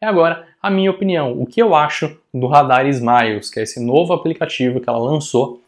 é agora a minha opinião, o que eu acho do Radar Smiles, que é esse novo aplicativo que ela lançou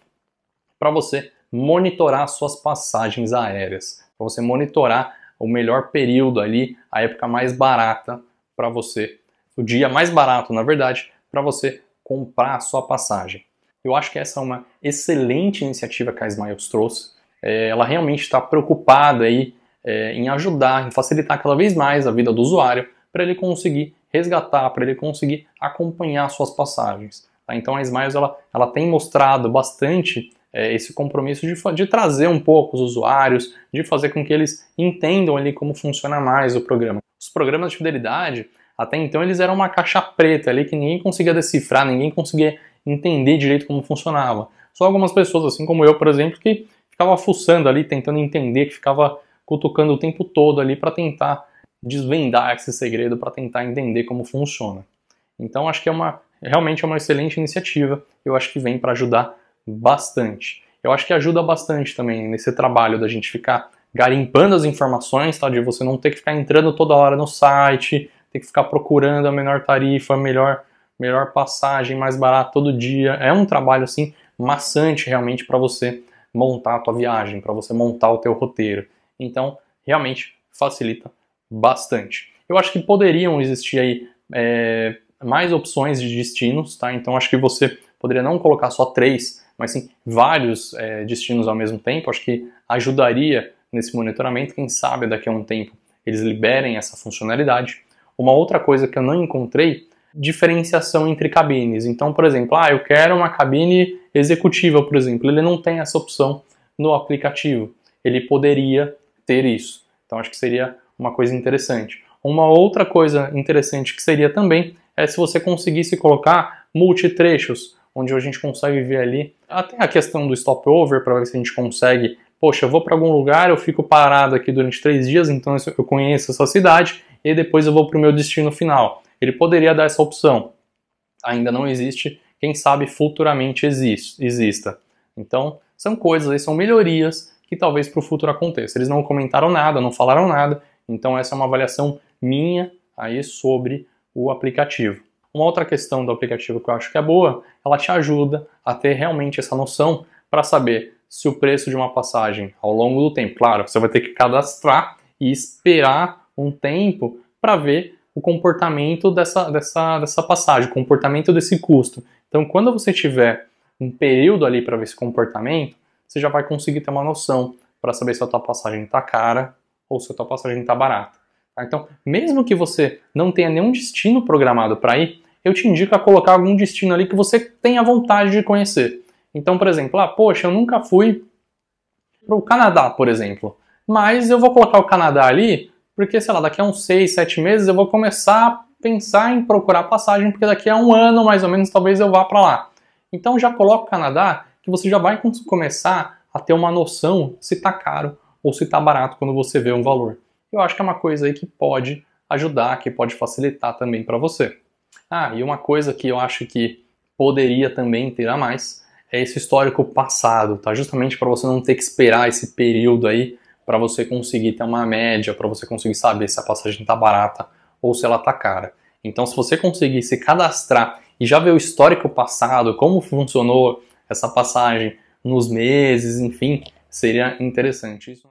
para você monitorar suas passagens aéreas, para você monitorar o melhor período ali, a época mais barata para você, o dia mais barato, na verdade, para você comprar a sua passagem. Eu acho que essa é uma excelente iniciativa que a Smiles trouxe. É, ela realmente está preocupada aí é, em ajudar, em facilitar cada vez mais a vida do usuário para ele conseguir resgatar, para ele conseguir acompanhar suas passagens. Tá? Então a Smiles ela, ela tem mostrado bastante é, esse compromisso de, de trazer um pouco os usuários, de fazer com que eles entendam ali como funciona mais o programa. Os programas de fidelidade, até então, eles eram uma caixa preta ali que ninguém conseguia decifrar, ninguém conseguia entender direito como funcionava. Só algumas pessoas, assim como eu, por exemplo, que ficava fuçando ali, tentando entender, que ficava cutucando o tempo todo ali para tentar desvendar esse segredo para tentar entender como funciona. Então acho que é uma realmente é uma excelente iniciativa. Eu acho que vem para ajudar bastante. Eu acho que ajuda bastante também nesse trabalho da gente ficar garimpando as informações, tá? De você não ter que ficar entrando toda hora no site, ter que ficar procurando a melhor tarifa, a melhor melhor passagem, mais barato todo dia. É um trabalho assim maçante realmente para você montar a tua viagem, para você montar o teu roteiro. Então, realmente facilita bastante. Eu acho que poderiam existir aí é, mais opções de destinos, tá? Então acho que você poderia não colocar só três, mas sim vários é, destinos ao mesmo tempo. Acho que ajudaria nesse monitoramento. Quem sabe daqui a um tempo eles liberem essa funcionalidade. Uma outra coisa que eu não encontrei, diferenciação entre cabines. Então, por exemplo, ah, eu quero uma cabine executiva, por exemplo. Ele não tem essa opção no aplicativo. Ele poderia ter isso. Então, acho que seria uma coisa interessante. Uma outra coisa interessante que seria também é se você conseguisse colocar multitrechos, onde a gente consegue ver ali até ah, a questão do stopover, para ver se a gente consegue. Poxa, eu vou para algum lugar, eu fico parado aqui durante três dias, então eu conheço essa cidade e depois eu vou para o meu destino final. Ele poderia dar essa opção. Ainda não existe, quem sabe futuramente existe, exista. Então, são coisas aí, são melhorias que talvez para o futuro aconteça. Eles não comentaram nada, não falaram nada, então essa é uma avaliação minha aí sobre o aplicativo. Uma outra questão do aplicativo que eu acho que é boa, ela te ajuda a ter realmente essa noção para saber se o preço de uma passagem ao longo do tempo, claro, você vai ter que cadastrar e esperar um tempo para ver o comportamento dessa, dessa, dessa passagem, o comportamento desse custo. Então, quando você tiver um período ali para ver esse comportamento, você já vai conseguir ter uma noção para saber se a tua passagem está cara ou se a tua passagem está barata. Tá? Então, mesmo que você não tenha nenhum destino programado para ir, eu te indico a colocar algum destino ali que você tenha vontade de conhecer. Então, por exemplo, ah, poxa, eu nunca fui para o Canadá, por exemplo. Mas eu vou colocar o Canadá ali, porque, sei lá, daqui a uns 6, 7 meses eu vou começar a pensar em procurar passagem, porque daqui a um ano, mais ou menos, talvez eu vá para lá. Então já coloca o Canadá, que você já vai começar a ter uma noção se está caro ou se está barato quando você vê um valor. Eu acho que é uma coisa aí que pode ajudar, que pode facilitar também para você. Ah, e uma coisa que eu acho que poderia também ter a mais é esse histórico passado, tá? Justamente para você não ter que esperar esse período aí para você conseguir ter uma média, para você conseguir saber se a passagem está barata ou se ela está cara. Então, se você conseguir se cadastrar e já ver o histórico passado, como funcionou essa passagem nos meses, enfim, seria interessante isso.